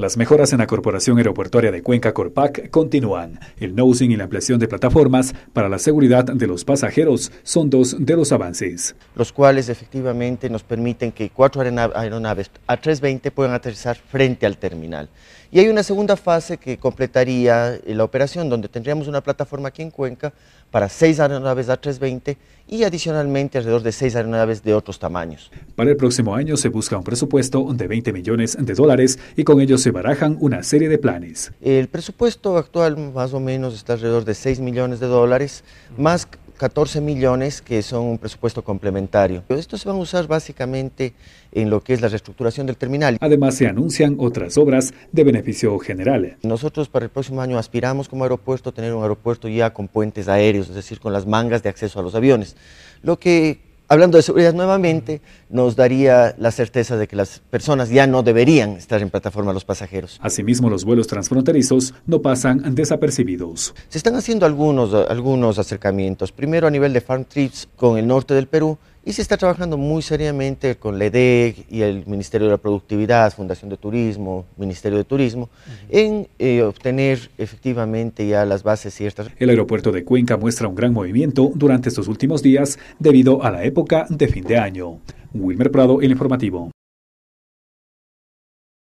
Las mejoras en la Corporación Aeroportuaria de Cuenca Corpac continúan. El nosing y la ampliación de plataformas para la seguridad de los pasajeros son dos de los avances. Los cuales efectivamente nos permiten que cuatro aeronaves A320 puedan aterrizar frente al terminal. Y hay una segunda fase que completaría eh, la operación, donde tendríamos una plataforma aquí en Cuenca para seis aeronaves A320 y adicionalmente alrededor de seis aeronaves de otros tamaños. Para el próximo año se busca un presupuesto de 20 millones de dólares y con ello se barajan una serie de planes. El presupuesto actual más o menos está alrededor de 6 millones de dólares, más 14 millones que son un presupuesto complementario. Estos se van a usar básicamente en lo que es la reestructuración del terminal. Además se anuncian otras obras de beneficio general. Nosotros para el próximo año aspiramos como aeropuerto a tener un aeropuerto ya con puentes aéreos, es decir, con las mangas de acceso a los aviones, lo que hablando de seguridad nuevamente, nos daría la certeza de que las personas ya no deberían estar en plataforma los pasajeros. Asimismo, los vuelos transfronterizos no pasan desapercibidos. Se están haciendo algunos, algunos acercamientos. Primero a nivel de farm trips con el norte del Perú y se está trabajando muy seriamente con la EDEC y el Ministerio de la Productividad, Fundación de Turismo, Ministerio de Turismo, en eh, obtener efectivamente ya las bases ciertas. El aeropuerto de Cuenca muestra un gran movimiento durante estos últimos días debido a la época de fin de año. Wilmer Prado, el informativo.